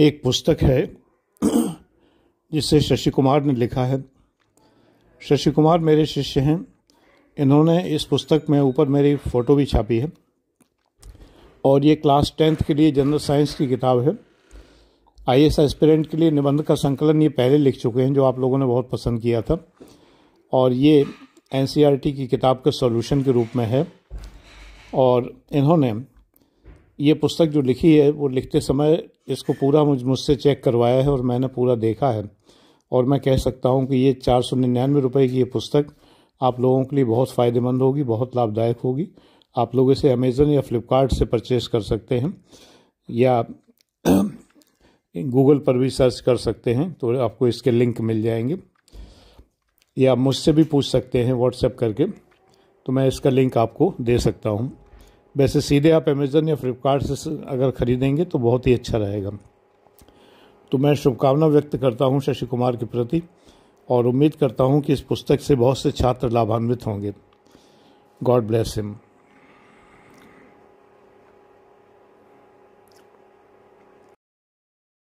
एक पुस्तक है जिसे शशि कुमार ने लिखा है शशि कुमार मेरे शिष्य हैं इन्होंने इस पुस्तक में ऊपर मेरी फ़ोटो भी छापी है और ये क्लास टेंथ के लिए जनरल साइंस की किताब है आई एस एस्पिरेंट के लिए निबंध का संकलन ये पहले लिख चुके हैं जो आप लोगों ने बहुत पसंद किया था और ये एन की किताब के सॉल्यूशन के रूप में है और इन्होंने ये पुस्तक जो लिखी है वो लिखते समय इसको पूरा मुझ मुझसे चेक करवाया है और मैंने पूरा देखा है और मैं कह सकता हूँ कि ये चार सौ निन्यानवे रुपये की ये पुस्तक आप लोगों के लिए बहुत फ़ायदेमंद होगी बहुत लाभदायक होगी आप लोग इसे अमेज़न या फ्लिपकार्ट से परचेस कर सकते हैं या गूगल पर भी सर्च कर सकते हैं तो आपको इसके लिंक मिल जाएंगे या मुझसे भी पूछ सकते हैं व्हाट्सएप करके तो मैं इसका लिंक आपको दे सकता हूँ वैसे सीधे आप अमेज़न या फ्लिपकार्ट से अगर ख़रीदेंगे तो बहुत ही अच्छा रहेगा तो मैं शुभकामना व्यक्त करता हूँ शशि कुमार के प्रति और उम्मीद करता हूँ कि इस पुस्तक से बहुत से छात्र लाभान्वित होंगे गॉड ब्लेस हिम